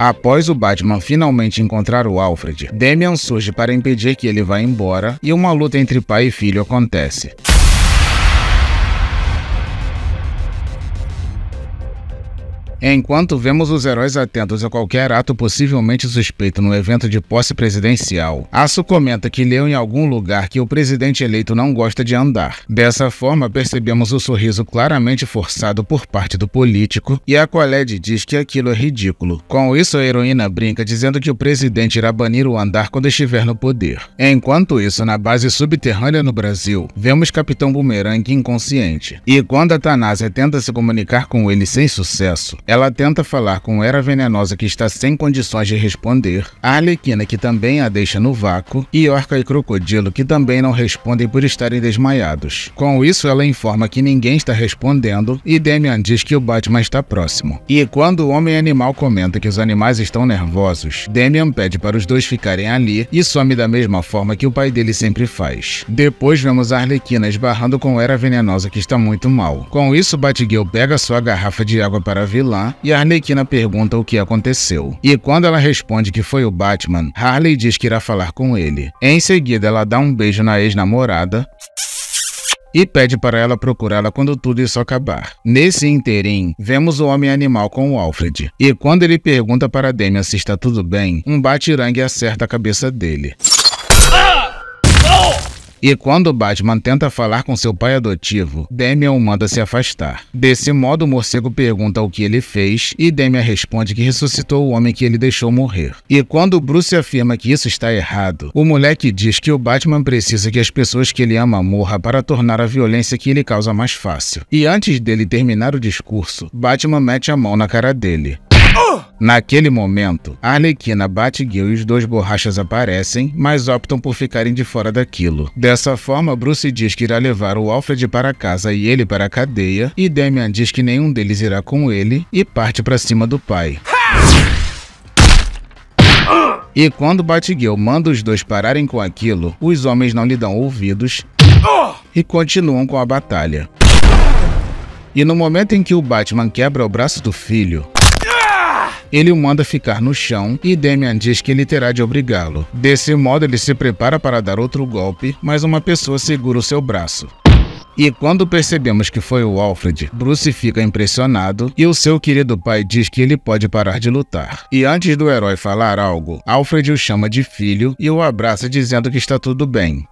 Após o Batman finalmente encontrar o Alfred, Damian surge para impedir que ele vá embora e uma luta entre pai e filho acontece. Enquanto vemos os heróis atentos a qualquer ato possivelmente suspeito no evento de posse presidencial, Aço comenta que leu em algum lugar que o presidente eleito não gosta de andar. Dessa forma, percebemos o sorriso claramente forçado por parte do político e a Colette diz que aquilo é ridículo. Com isso, a heroína brinca dizendo que o presidente irá banir o andar quando estiver no poder. Enquanto isso, na base subterrânea no Brasil, vemos Capitão Boomerang inconsciente. E quando a tenta se comunicar com ele sem sucesso, ela tenta falar com Era Venenosa que está sem condições de responder, a Arlequina que também a deixa no vácuo e Orca e Crocodilo que também não respondem por estarem desmaiados. Com isso, ela informa que ninguém está respondendo e Damian diz que o Batman está próximo. E quando o Homem Animal comenta que os animais estão nervosos, Damian pede para os dois ficarem ali e some da mesma forma que o pai dele sempre faz. Depois vemos a Arlequina esbarrando com Era Venenosa que está muito mal. Com isso, Batgirl pega sua garrafa de água para a vilã lá e Arlequina pergunta o que aconteceu. E quando ela responde que foi o Batman, Harley diz que irá falar com ele. Em seguida, ela dá um beijo na ex-namorada e pede para ela procurá-la quando tudo isso acabar. Nesse interim, vemos o Homem-Animal com o Alfred, e quando ele pergunta para Damian se está tudo bem, um batirangue acerta a cabeça dele. E quando Batman tenta falar com seu pai adotivo, Damian o manda se afastar. Desse modo, o morcego pergunta o que ele fez e Damian responde que ressuscitou o homem que ele deixou morrer. E quando Bruce afirma que isso está errado, o moleque diz que o Batman precisa que as pessoas que ele ama morram para tornar a violência que ele causa mais fácil. E antes dele terminar o discurso, Batman mete a mão na cara dele. Naquele momento, Arlequina, Batgirl e os dois borrachas aparecem, mas optam por ficarem de fora daquilo. Dessa forma, Bruce diz que irá levar o Alfred para casa e ele para a cadeia, e Damian diz que nenhum deles irá com ele e parte para cima do pai. E quando Batgirl manda os dois pararem com aquilo, os homens não lhe dão ouvidos e continuam com a batalha. E no momento em que o Batman quebra o braço do filho, ele o manda ficar no chão e Damian diz que ele terá de obrigá-lo. Desse modo, ele se prepara para dar outro golpe, mas uma pessoa segura o seu braço. E quando percebemos que foi o Alfred, Bruce fica impressionado e o seu querido pai diz que ele pode parar de lutar. E antes do herói falar algo, Alfred o chama de filho e o abraça dizendo que está tudo bem.